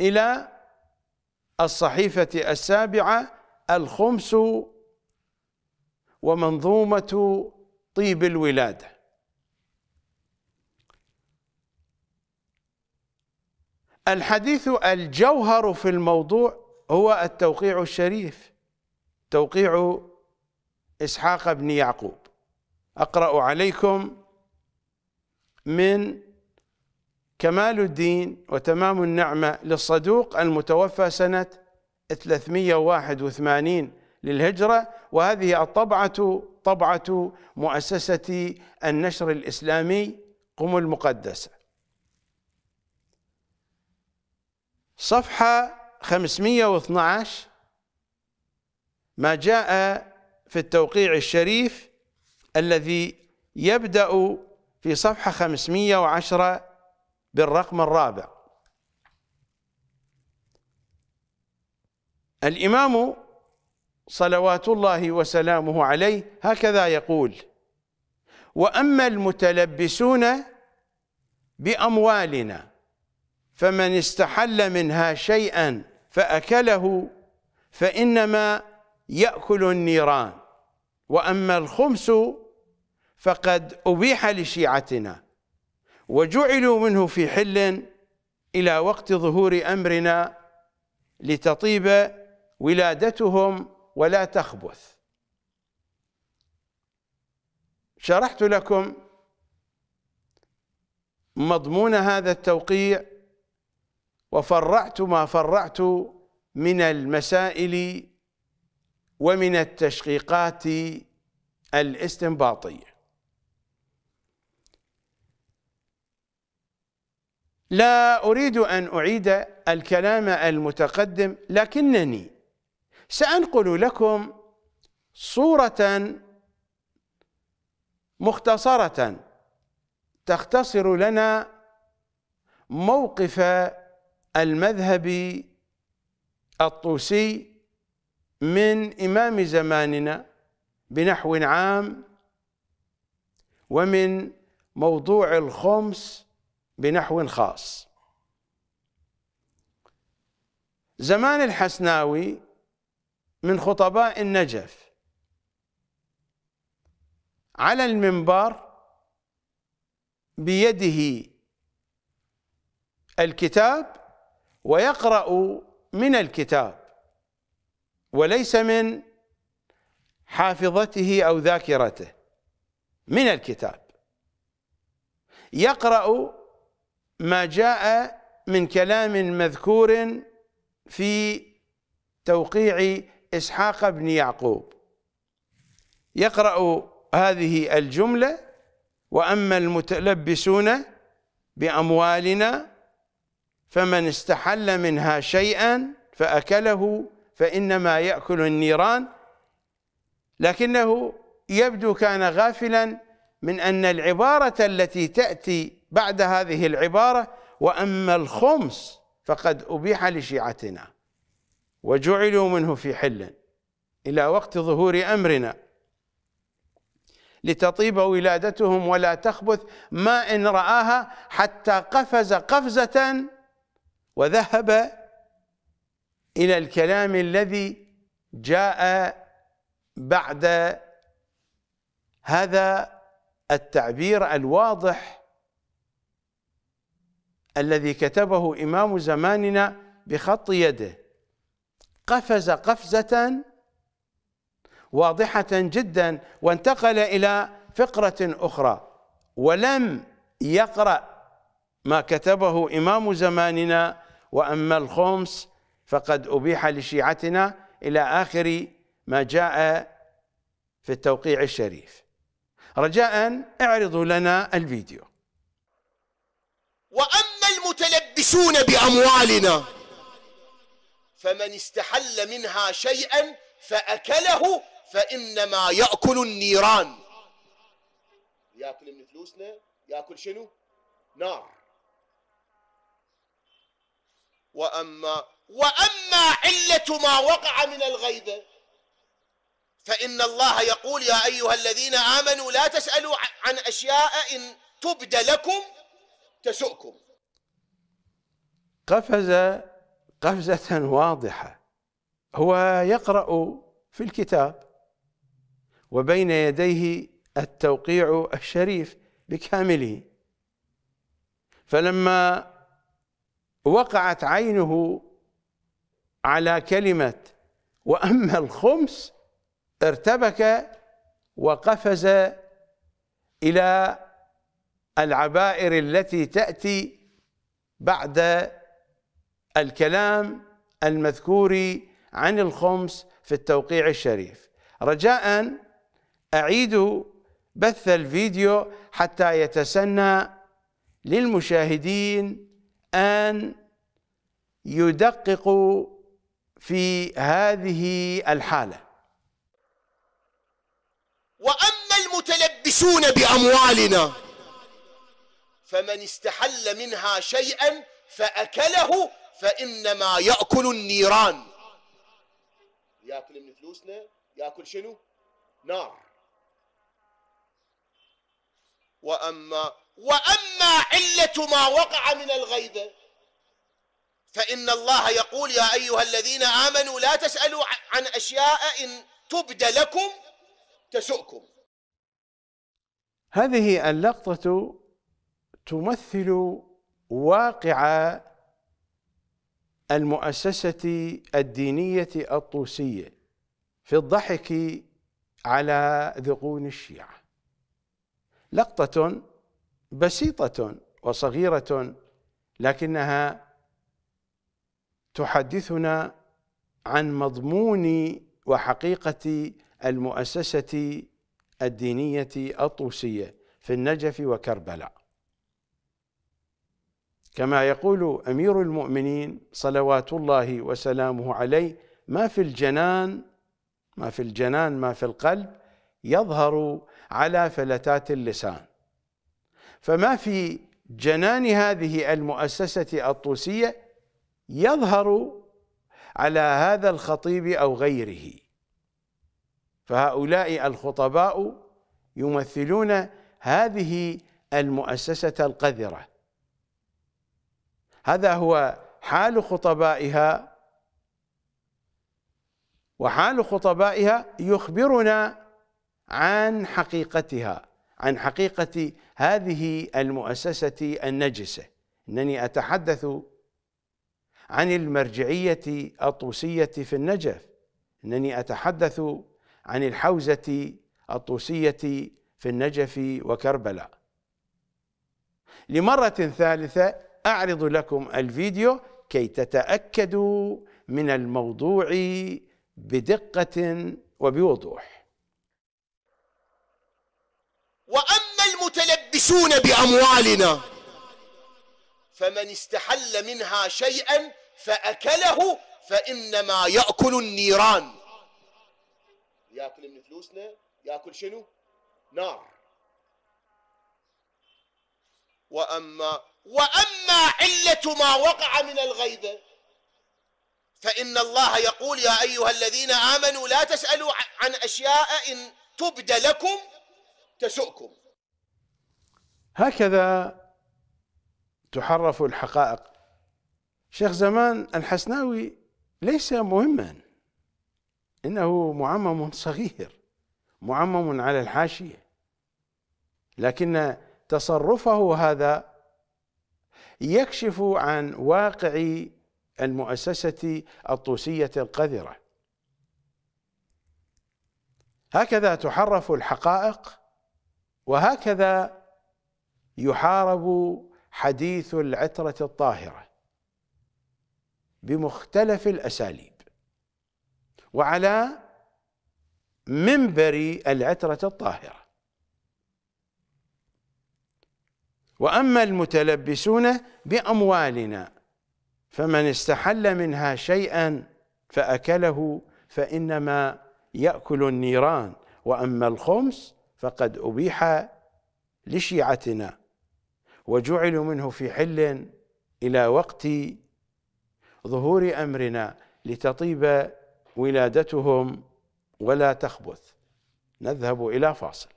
إلى الصحيفة السابعة الخمس ومنظومة طيب الولادة الحديث الجوهر في الموضوع هو التوقيع الشريف توقيع إسحاق بن يعقوب أقرأ عليكم من كمال الدين وتمام النعمة للصدوق المتوفى سنة 381 للهجرة وهذه الطبعة طبعة مؤسسة النشر الإسلامي قم المقدسة صفحة 512 ما جاء في التوقيع الشريف الذي يبدأ في صفحة 510 بالرقم الرابع الإمام صلوات الله وسلامه عليه هكذا يقول وأما المتلبسون بأموالنا فمن استحل منها شيئا فأكله فإنما يأكل النيران وأما الخمس فقد أبيح لشيعتنا وجعلوا منه في حل إلى وقت ظهور أمرنا لتطيب ولادتهم ولا تخبث شرحت لكم مضمون هذا التوقيع وفرعت ما فرعت من المسائل ومن التشقيقات الاستنباطيه لا أريد أن أعيد الكلام المتقدم لكنني سأنقل لكم صورة مختصرة تختصر لنا موقف المذهب الطوسي من إمام زماننا بنحو عام ومن موضوع الخمس بنحو خاص زمان الحسناوي من خطباء النجف على المنبر بيده الكتاب ويقرأ من الكتاب وليس من حافظته أو ذاكرته من الكتاب يقرأ ما جاء من كلام مذكور في توقيع إسحاق بن يعقوب يقرأ هذه الجملة وأما المتلبسون بأموالنا فمن استحل منها شيئا فأكله فإنما يأكل النيران لكنه يبدو كان غافلا من أن العبارة التي تأتي بعد هذه العبارة وأما الخمس فقد أبيح لشيعتنا وجعلوا منه في حل إلى وقت ظهور أمرنا لتطيب ولادتهم ولا تخبث ما إن رآها حتى قفز قفزة وذهب إلى الكلام الذي جاء بعد هذا التعبير الواضح الذي كتبه إمام زماننا بخط يده قفز قفزة واضحة جدا وانتقل إلى فقرة أخرى ولم يقرأ ما كتبه إمام زماننا وأما الخمس فقد أبيح لشيعتنا إلى آخر ما جاء في التوقيع الشريف رجاء اعرضوا لنا الفيديو وأما المتلبسون بأموالنا فمن استحل منها شيئا فأكله فإنما يأكل النيران يأكل من فلوسنا يأكل شنو نار وأما وأما علة ما وقع من الغيبة فإن الله يقول يا أيها الذين آمنوا لا تسألوا عن أشياء إن تبد لكم تسؤكم قفز قفزة واضحة هو يقرأ في الكتاب وبين يديه التوقيع الشريف بكامله فلما وقعت عينه على كلمة وأما الخمس ارتبك وقفز إلى العبائر التي تأتي بعد الكلام المذكور عن الخمس في التوقيع الشريف رجاء أعيد بث الفيديو حتى يتسنى للمشاهدين أن يدققوا في هذه الحاله يفتشون بأموالنا فمن استحل منها شيئا فأكله فإنما يأكل النيران يأكل من فلوسنا يأكل شنو نار وأما وأما علة ما وقع من الغيبة فإن الله يقول يا أيها الذين آمنوا لا تسألوا عن أشياء إن تبد لكم تسؤكم هذه اللقطة تمثل واقع المؤسسة الدينية الطوسية في الضحك على ذقون الشيعة لقطة بسيطة وصغيرة لكنها تحدثنا عن مضمون وحقيقة المؤسسة الدينية الطوسية في النجف وكربلاء كما يقول أمير المؤمنين صلوات الله وسلامه عليه ما في الجنان ما في الجنان ما في القلب يظهر على فلتات اللسان فما في جنان هذه المؤسسة الطوسية يظهر على هذا الخطيب أو غيره فهؤلاء الخطباء يمثلون هذه المؤسسة القذرة هذا هو حال خطبائها وحال خطبائها يخبرنا عن حقيقتها عن حقيقة هذه المؤسسة النجسة أنني أتحدث عن المرجعية الطوسية في النجف أنني أتحدث عن الحوزة الطوسية في النجف وكربلاء لمرة ثالثة أعرض لكم الفيديو كي تتأكدوا من الموضوع بدقة وبوضوح وأما المتلبسون بأموالنا فمن استحل منها شيئا فأكله فإنما يأكل النيران ياكل من فلوسنا ياكل شنو نار واما واما عله ما وقع من الغيبه فان الله يقول يا ايها الذين امنوا لا تسالوا عن اشياء ان تبد لكم تسؤكم هكذا تحرف الحقائق شيخ زمان الحسناوي ليس مهما إنه معمم صغير معمم على الحاشية لكن تصرفه هذا يكشف عن واقع المؤسسة الطوسية القذرة هكذا تحرف الحقائق وهكذا يحارب حديث العترة الطاهرة بمختلف الأساليب وعلى منبر العترة الطاهرة وأما المتلبسون بأموالنا فمن استحل منها شيئا فأكله فإنما يأكل النيران وأما الخمس فقد أبيح لشيعتنا وجعلوا منه في حل إلى وقت ظهور أمرنا لتطيب ولادتهم ولا تخبث نذهب إلى فاصل